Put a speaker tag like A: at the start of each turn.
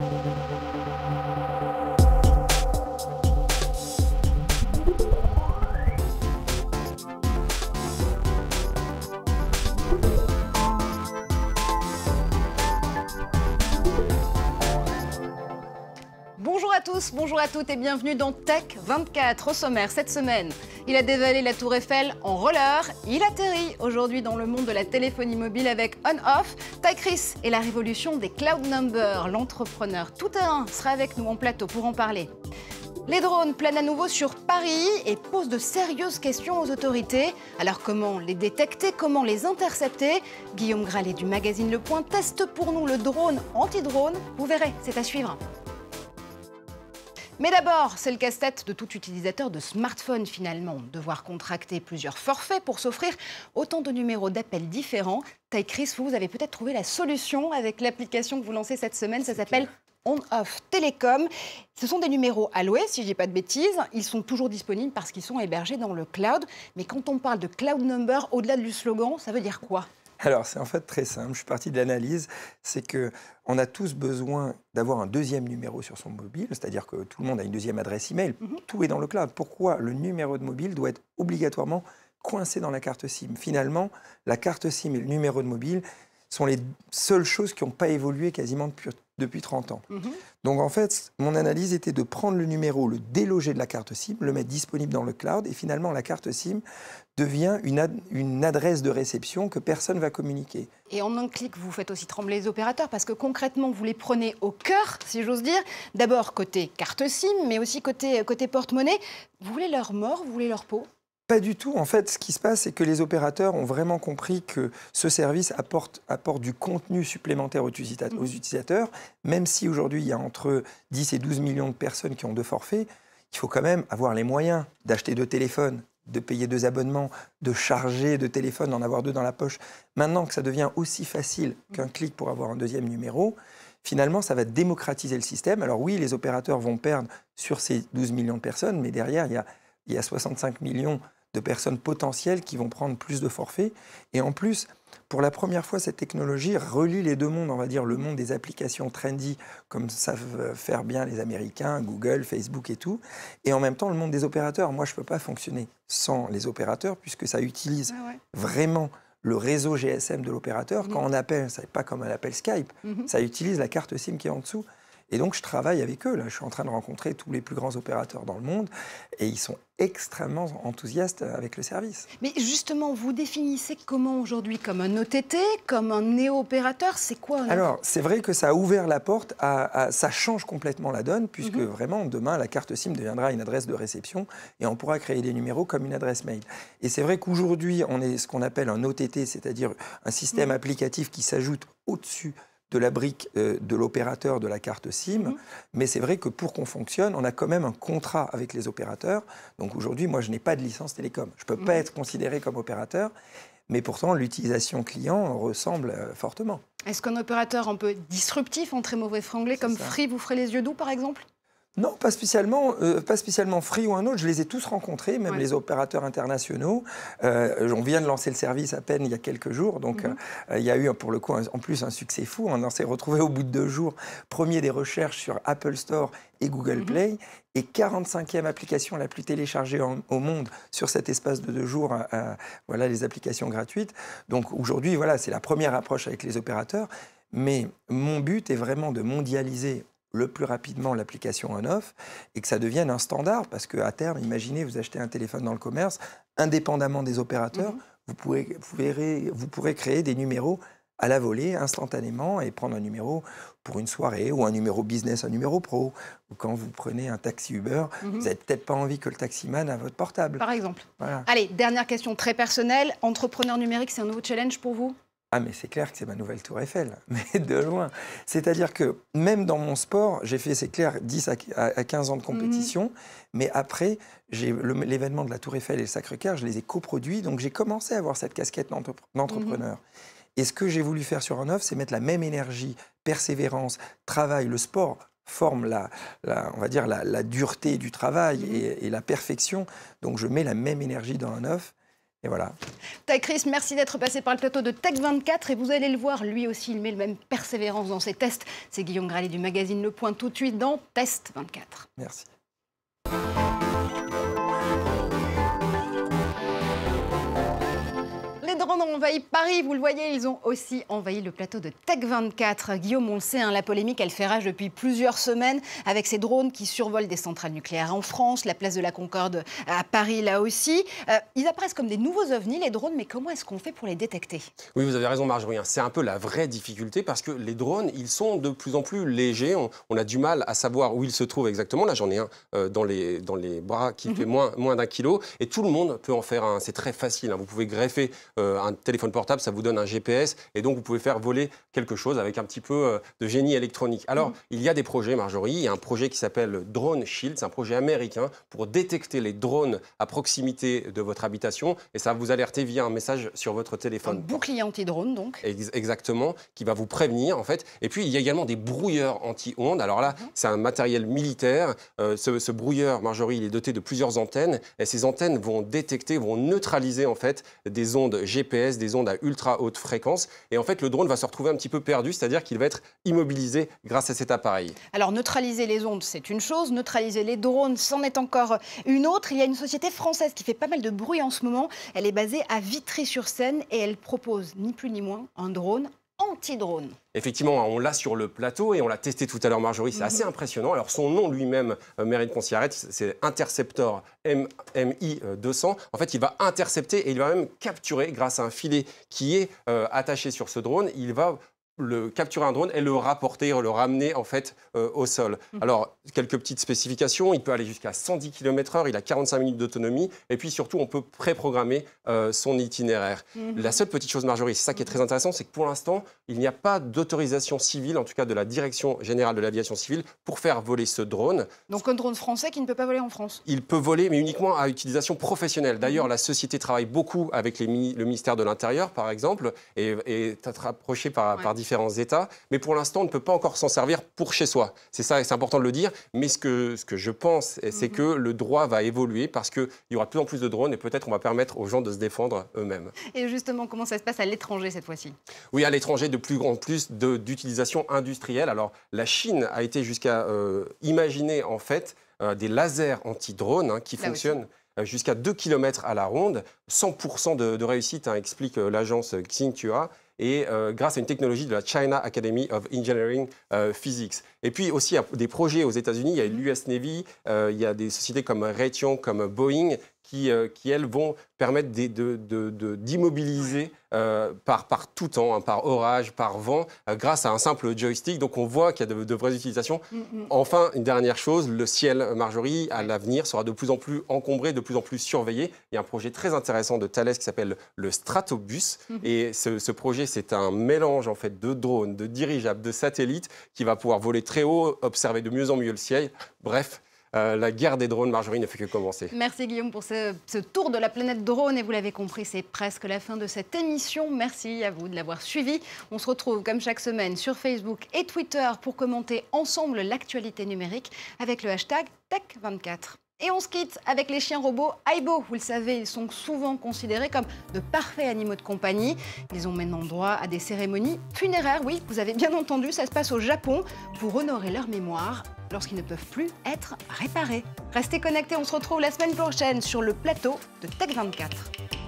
A: Thank you Bonjour à tous, bonjour à toutes et bienvenue dans Tech 24 au sommaire cette semaine. Il a dévalé la tour Eiffel en roller, il atterrit aujourd'hui dans le monde de la téléphonie mobile avec On-Off, Tacris et la révolution des cloud numbers. L'entrepreneur tout un sera avec nous en plateau pour en parler. Les drones planent à nouveau sur Paris et posent de sérieuses questions aux autorités. Alors comment les détecter, comment les intercepter Guillaume Gralet du magazine Le Point teste pour nous le drone anti-drone. Vous verrez, c'est à suivre. Mais d'abord, c'est le casse-tête de tout utilisateur de smartphone finalement. Devoir contracter plusieurs forfaits pour s'offrir autant de numéros d'appels différents. Taille Chris, vous, avez peut-être trouvé la solution avec l'application que vous lancez cette semaine. Ça s'appelle on-off Telecom. Ce sont des numéros alloués, si je dis pas de bêtises. Ils sont toujours disponibles parce qu'ils sont hébergés dans le cloud. Mais quand on parle de cloud number, au-delà du slogan, ça veut dire quoi
B: alors c'est en fait très simple. Je suis parti de l'analyse, c'est que on a tous besoin d'avoir un deuxième numéro sur son mobile, c'est-à-dire que tout le monde a une deuxième adresse email. Mhm. Tout est dans le cloud. Pourquoi le numéro de mobile doit être obligatoirement coincé dans la carte SIM Finalement, la carte SIM et le numéro de mobile sont les seules choses qui n'ont pas évolué quasiment depuis depuis 30 ans. Mhm. Donc en fait, mon analyse était de prendre le numéro, le déloger de la carte SIM, le mettre disponible dans le cloud, et finalement la carte SIM devient une, une adresse de réception que personne va communiquer.
A: Et en un clic, vous faites aussi trembler les opérateurs, parce que concrètement, vous les prenez au cœur, si j'ose dire, d'abord côté carte SIM, mais aussi côté, côté porte-monnaie. Vous voulez leur mort, vous voulez leur peau
B: pas du tout. En fait, ce qui se passe, c'est que les opérateurs ont vraiment compris que ce service apporte, apporte du contenu supplémentaire aux mm. utilisateurs, même si aujourd'hui, il y a entre 10 et 12 millions de personnes qui ont deux forfaits. Il faut quand même avoir les moyens d'acheter deux téléphones, de payer deux abonnements, de charger deux téléphones, d'en avoir deux dans la poche. Maintenant que ça devient aussi facile mm. qu'un clic pour avoir un deuxième numéro, finalement, ça va démocratiser le système. Alors oui, les opérateurs vont perdre sur ces 12 millions de personnes, mais derrière, il a, il y a 65 millions de personnes potentielles qui vont prendre plus de forfaits. Et en plus, pour la première fois, cette technologie relie les deux mondes, on va dire le monde des applications trendy, comme savent euh, faire bien les Américains, Google, Facebook et tout, et en même temps le monde des opérateurs. Moi, je ne peux pas fonctionner sans les opérateurs, puisque ça utilise ah vraiment le réseau GSM de l'opérateur. Quand on appelle, ça n'est pas comme un appel Skype, mhm. ça utilise la carte SIM qui est en dessous. Et donc, je travaille avec eux. je suis en train de rencontrer tous les plus grands opérateurs dans le monde et ils sont extrêmement enthousiastes avec le service.
A: Mais justement, vous définissez comment aujourd'hui Comme un OTT Comme un néo-opérateur C'est quoi Alors,
B: c'est vrai que ça a ouvert la porte Ça change complètement la donne, puisque mhm. vraiment, demain, la carte SIM deviendra une adresse de réception et on pourra créer des numéros comme une adresse mail. Et c'est vrai qu'aujourd'hui, on est ce qu'on appelle un OTT, c'est-à-dire un système mhm. applicatif qui s'ajoute au-dessus de la brique euh, de l'opérateur de la carte SIM. Mmh. Mais c'est vrai que pour qu'on fonctionne, on a quand même un contrat avec les opérateurs. Donc aujourd'hui, moi, je n'ai pas de licence télécom. Je ne peux pas mmh. être considéré comme opérateur. Mais pourtant, l'utilisation client ressemble euh, fortement.
A: Est-ce qu'un opérateur un peu disruptif, en très mauvais franglais, comme Free, vous ferez les yeux doux, par exemple
B: non, pas spécialement, euh, pas spécialement Free ou un autre. Je les ai tous rencontrés, même les opérateurs internationaux. Euh, on vient de lancer le service à peine il y a quelques jours, donc mhm. euh, il y a eu pour le coup en plus un succès fou. On s'est retrouvé au bout de deux jours premier des recherches sur Apple Store et Google mhm. Play et 45e application la plus téléchargée au monde sur cet espace de deux jours. voilà les applications gratuites. Donc aujourd'hui, voilà, c'est la première approche avec les opérateurs. Mais mon but est vraiment de mondialiser le plus rapidement l'application on-off et que ça devienne un standard. Parce que à terme, imaginez, vous achetez un téléphone dans le commerce, indépendamment des opérateurs, mhm. vous, pourrez, créer des numéros à la volée instantanément et prendre un numéro pour une soirée ou un numéro business, un numéro pro. Ou quand vous prenez un taxi Uber, mhm. vous n'avez peut-être pas envie que le taximan a votre portable. Par exemple. Allez,
A: dernière question très personnelle. Entrepreneur numérique, c'est un nouveau challenge pour vous
B: ah mais c'est clair que c'est ma nouvelle tour Eiffel, mais de loin. C'est-à-dire que même dans mon sport, j'ai fait, c'est clair, 10 à 15 ans de compétition, mhm. mais après, l'événement de la tour Eiffel et le Sacré-Cœur, je les ai coproduits, donc j'ai commencé à avoir cette casquette d'entrepreneur. Mhm. Et ce que j'ai voulu faire sur un œuf, c'est mettre la même énergie, persévérance, travail, le sport forme la, on va dire la, dureté du travail mhm. et, la perfection. Donc je mets la même énergie dans un œuf et voilà.
A: Tech Chris, merci d'être passé par le plateau de Tech 24 et vous allez le voir, lui aussi, il met le même persévérance dans ses tests. C'est Guillaume Gralet du magazine Le Point tout de suite dans Test 24. Merci. On ont envahi Paris, vous le voyez, ils ont aussi envahi le plateau de Tech 24. Guillaume, on le sait, hein, la polémique, elle fait rage depuis plusieurs semaines avec ces drones qui survolent des centrales nucléaires en France, la place de la Concorde euh, à Paris, là aussi. Euh, ils apparaissent comme des nouveaux ovnis, les drones, mais comment est-ce qu'on fait pour les détecter
C: Oui, vous avez raison, Marjorie. Hein. C'est un peu la vraie difficulté parce que les drones, ils sont de plus en plus légers. On, a du mal à savoir où ils se trouvent exactement. Là, j'en ai un euh, dans, les, dans les bras qui mhm. fait moins, moins d'un kilo et tout le monde peut en faire un. C'est très facile. Hein. Vous pouvez greffer un un téléphone portable, ça vous donne un GPS, et donc vous pouvez faire voler quelque chose avec un petit peu euh, de génie électronique. Alors, mm. il y a des projets, Marjorie, il y a un projet qui s'appelle Drone Shield, c'est un projet américain pour détecter les drones à proximité de votre habitation, et ça va vous alerter via un message sur votre téléphone. Un
A: bouclier anti-drone, donc
C: Exactement, qui va vous prévenir, en fait. Et puis, il y a également des brouilleurs anti-ondes. Alors là, mm. c'est un matériel militaire. Euh, ce, ce brouilleur, Marjorie, il est doté de plusieurs antennes, et ces antennes vont détecter, vont neutraliser, en fait, des ondes GPS des ondes à ultra haute fréquence. Et en fait, le drone va se retrouver un petit peu perdu, c'est-à-dire qu'il va être immobilisé grâce à cet
A: appareil. Alors, neutraliser les ondes, c'est une chose. Neutraliser les drones, c'en est encore une autre. Il y a une société française qui fait pas mal de bruit en ce moment. Elle est basée à Vitry-sur-Seine et elle propose ni plus ni moins un drone anti-drone.
C: Effectivement, hein, on l'a sur le plateau et on l'a testé tout à l'heure, Marjorie, c'est mhm. assez impressionnant. Alors son nom lui-même mérite qu'on s'y arrête, c'est Interceptor MI200. En fait, il va intercepter et il va même capturer grâce à un filet qui est euh, attaché sur ce drone. Il va le capturer un drone et le rapporter, le ramener en fait euh, au sol. Mhm. Alors, quelques petites spécifications, il peut aller jusqu'à 110 km/h, il a 45 minutes d'autonomie, et puis surtout, on peut préprogrammer programmer euh, son itinéraire. Mhm. La seule petite chose, Marjorie, c'est ça qui est mhm. très intéressant, c'est que pour l'instant, il n'y a pas d'autorisation civile, en tout cas de la Direction générale de l'aviation civile, pour faire voler ce drone.
A: Donc un drone français qui ne peut pas voler en France
C: Il peut voler, mais uniquement à utilisation professionnelle. D'ailleurs, la société travaille beaucoup avec les, le ministère de l'Intérieur, par exemple, et, est approchée par différents différents États, mais pour l'instant, on ne peut pas encore s'en servir pour chez soi. C'est ça, et c'est important de le dire, mais ce que, ce que je pense, eh, c'est mhm. que le droit va évoluer parce qu'il y aura de plus en plus de drones et peut-être on va permettre aux gens de se défendre eux-mêmes.
A: Et justement, comment ça se passe à l'étranger cette fois-ci
C: Oui, à l'étranger, de plus en plus d'utilisation industrielle. Alors, la Chine a été jusqu'à euh, imaginer, en fait, euh, des lasers anti-drones hein, qui fonctionnent euh, jusqu'à 2 km à la ronde. 100% de, réussite, hein, explique l'agence Xinhua et euh, grâce à une technologie de la China Academy of Engineering euh, Physics. Et puis aussi, il y a des projets aux États-Unis, il y a l'US Navy, euh, il y a des sociétés comme Raytheon, comme Boeing euh, qui, elles, vont permettre d'immobiliser euh, par, tout temps, hein, par orage, par vent, euh, grâce à un simple joystick. Donc on voit qu'il y a de, vraies utilisations. Mm, mm. Enfin, une dernière chose, le ciel, Marjorie, à l'avenir, sera de plus en plus encombré, de plus en plus surveillé. Il y a un projet très intéressant de Thales qui s'appelle le Stratobus. Mm-hmm. Et ce, ce projet, c'est un mélange en fait de drones, de dirigeables, de satellites qui va pouvoir voler très haut, observer de mieux en mieux le ciel. Bref, euh, la guerre des drones, Marjorie, ne fait que commencer.
A: Merci Guillaume pour ce, tour de la planète drone. Et vous l'avez compris, c'est presque la fin de cette émission. Merci à vous de l'avoir suivi. On se retrouve comme chaque semaine sur Facebook et Twitter pour commenter ensemble l'actualité numérique avec le hashtag Tech24. Et on se quitte avec les chiens robots Aibo. Vous le savez, ils sont souvent considérés comme de parfaits animaux de compagnie. Ils ont maintenant droit à des cérémonies funéraires. Oui, vous avez bien entendu, ça se passe au Japon pour honorer leur mémoire lorsqu'ils ne peuvent plus être réparés. Restez connectés, on se retrouve la semaine prochaine sur le plateau de Tech 24.